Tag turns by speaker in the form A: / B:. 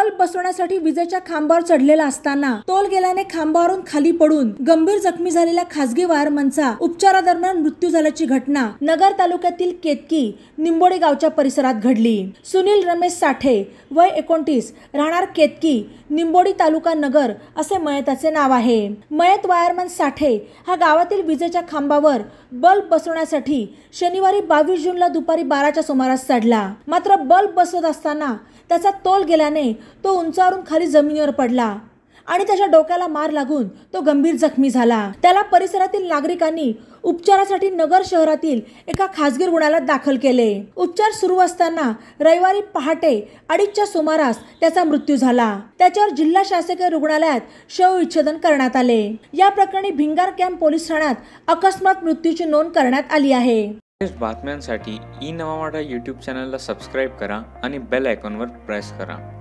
A: bulb बसवण्यासाठी विजेच्या खांबावर चढलेला असताना तोल गेल्याने खांबावरून खाली पडून गंभीर जखमी झालेल्या खासगी वायरमनचा उपचारादरम्यान मृत्यू झाल्याची घटना नगर तालुक्यातील केतकी निंबोडे गावच्या परिसरात घडली सुनील रमेश साठे वय एकोणतीस राहणार केतकी निंबोडी तालुका नगर असे मयताचे नाव आहे मयत वायरमन साठे हा गावातील विजेच्या खांबावर बल्ब बसवण्यासाठी शनिवारी बावीस जूनला दुपारी बाराच्या सुमारास चढला मात्र बल्ब बसवत असताना त्याचा तोल गेल्याने तो उंचावरून खाली जमिनीवर पडला आणि त्याच्या डोक्याला मार लागून तो गंभीर जखमी झाला त्याला परिसरातील नागरिकांनी उपचारासाठी नगर शहरातील एका खासगी रुग्णालयात दाखल केले उपचार सुरू असताना रविवारी पहाटे अडीचच्या सुमारास त्याचा मृत्यू झाला त्याच्यावर जिल्हा शासकीय रुग्णालयात शव विच्छेदन करण्यात आले या प्रकरणी भिंगार कॅम्प पोलीस ठाण्यात अकस्मात मृत्यूची नोंद करण्यात आली आहे
B: बातम्यांसाठी ई नवा यूट्यूब चॅनलला सबस्क्राईब करा आणि बेल आयकॉनवर प्रेस करा